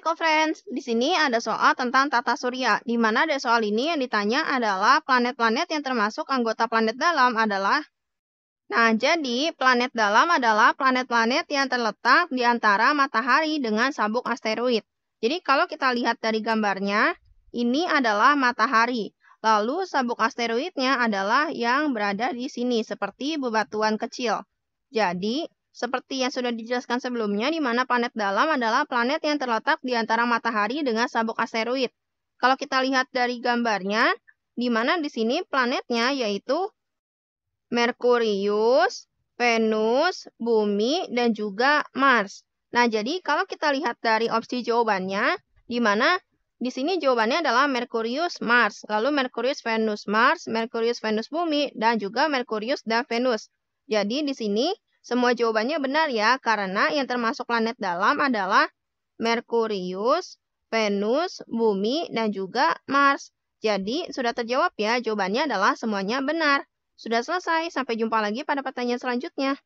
Eco friends. Di sini ada soal tentang tata surya, di mana ada soal ini yang ditanya adalah planet-planet yang termasuk anggota planet dalam adalah Nah, jadi planet dalam adalah planet-planet yang terletak di antara matahari dengan sabuk asteroid. Jadi kalau kita lihat dari gambarnya, ini adalah matahari. Lalu sabuk asteroidnya adalah yang berada di sini seperti bebatuan kecil. Jadi seperti yang sudah dijelaskan sebelumnya, di mana planet dalam adalah planet yang terletak di antara matahari dengan sabuk asteroid. Kalau kita lihat dari gambarnya, di mana di sini planetnya yaitu Merkurius, Venus, Bumi, dan juga Mars. Nah, jadi kalau kita lihat dari opsi jawabannya, di mana di sini jawabannya adalah Merkurius, Mars, lalu Merkurius, Venus, Mars, Merkurius, Venus, Bumi, dan juga Merkurius dan Venus. Jadi di sini semua jawabannya benar ya, karena yang termasuk planet dalam adalah Merkurius, Venus, Bumi, dan juga Mars. Jadi, sudah terjawab ya, jawabannya adalah semuanya benar. Sudah selesai, sampai jumpa lagi pada pertanyaan selanjutnya.